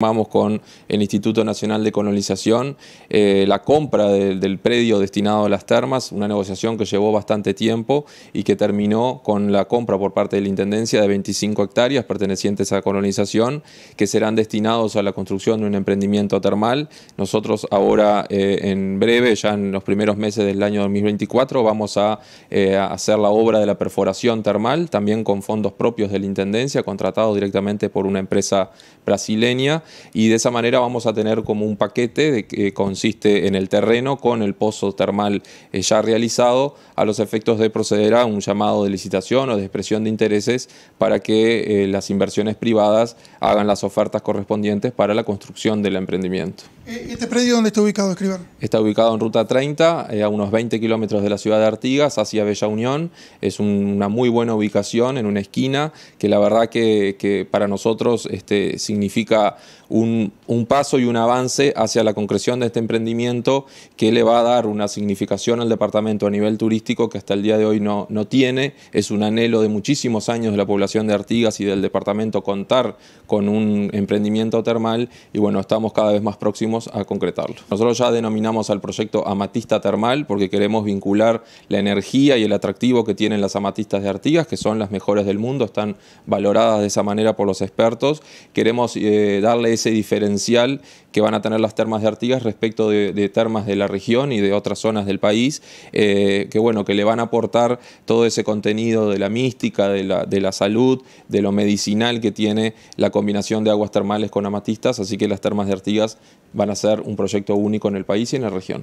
Vamos con el Instituto Nacional de Colonización, eh, la compra del predio destinado a las termas, una negociación que llevó bastante tiempo y que terminó con la compra por parte de la Intendencia de 25 hectáreas pertenecientes a la colonización, que serán destinados a la construcción de un emprendimiento termal. Nosotros ahora eh, en breve, ya en los primeros meses del año 2024, vamos a, eh, a hacer la obra de la perforación termal, también con fondos propios de la Intendencia, contratados directamente por una empresa brasileña y de esa manera vamos a tener como un paquete que consiste en el terreno con el pozo termal eh, ya realizado a los efectos de proceder a un llamado de licitación o de expresión de intereses para que eh, las inversiones privadas hagan las ofertas correspondientes para la construcción del emprendimiento. ¿Este predio dónde está ubicado, Escribano? Está ubicado en Ruta 30, eh, a unos 20 kilómetros de la ciudad de Artigas, hacia Bella Unión. Es una muy buena ubicación en una esquina que la verdad que, para nosotros este, significa un, un, paso y un avance hacia la concreción de este emprendimiento que le va a dar una significación al departamento a nivel turístico que hasta el día de hoy no, no tiene. Es un anhelo de muchísimos años de la población de Artigas y del departamento contar con un emprendimiento termal y bueno, estamos cada vez más próximos a concretarlo. Nosotros ya denominamos al proyecto Amatista Termal porque queremos vincular la energía y el atractivo que tienen las amatistas de Artigas, que son las mejores del mundo, están valoradas de esa manera por los expertos. Queremos eh, darle ese diferencial que van a tener las termas de Artigas respecto de, termas de la región y de otras zonas del país, eh, que bueno, que le van a aportar todo ese contenido de la mística, de la, de la salud, de lo medicinal que tiene la combinación de aguas termales con amatistas, así que las termas de Artigas van a ser un proyecto único en el país y en la región.